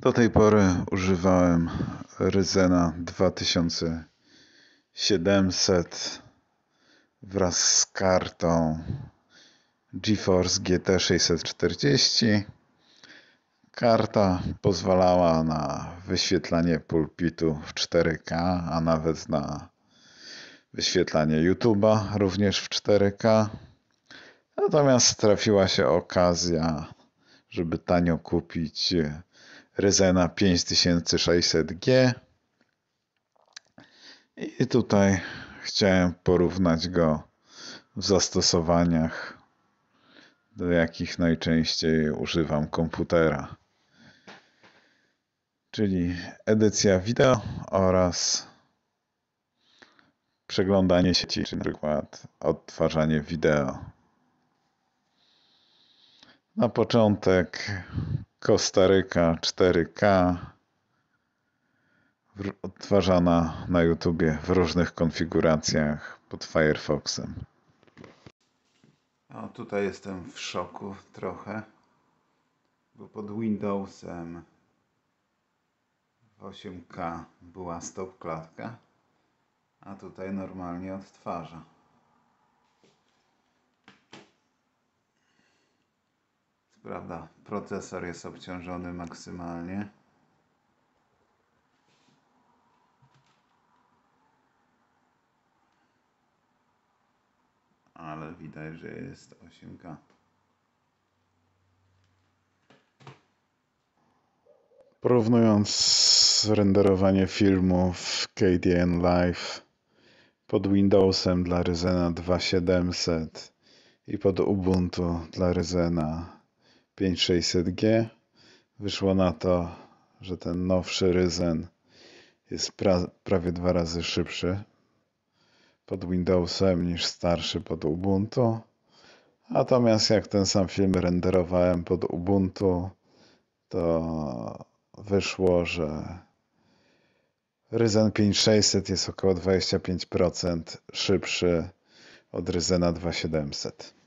Do tej pory używałem Ryzena 2700 wraz z kartą GeForce GT 640. Karta pozwalała na wyświetlanie pulpitu w 4K, a nawet na wyświetlanie YouTube'a również w 4K. Natomiast trafiła się okazja, żeby tanio kupić Ryzena 5600G i tutaj chciałem porównać go w zastosowaniach, do jakich najczęściej używam komputera. Czyli edycja wideo oraz przeglądanie sieci, czy na przykład odtwarzanie wideo. Na początek Kostaryka 4K odtwarzana na YouTubie w różnych konfiguracjach pod Firefoxem. O, tutaj jestem w szoku trochę, bo pod Windowsem w 8K była stop klatka, a tutaj normalnie odtwarza. prawda, procesor jest obciążony maksymalnie. Ale widać, że jest 8K. Porównując renderowanie filmu w KDN Live pod Windowsem dla Ryzena 2700 i pod Ubuntu dla Ryzena 5600G. Wyszło na to, że ten nowszy Ryzen jest pra prawie dwa razy szybszy pod Windowsem niż starszy pod Ubuntu. Natomiast jak ten sam film renderowałem pod Ubuntu, to wyszło, że Ryzen 5600 jest około 25% szybszy od Ryzena 2700.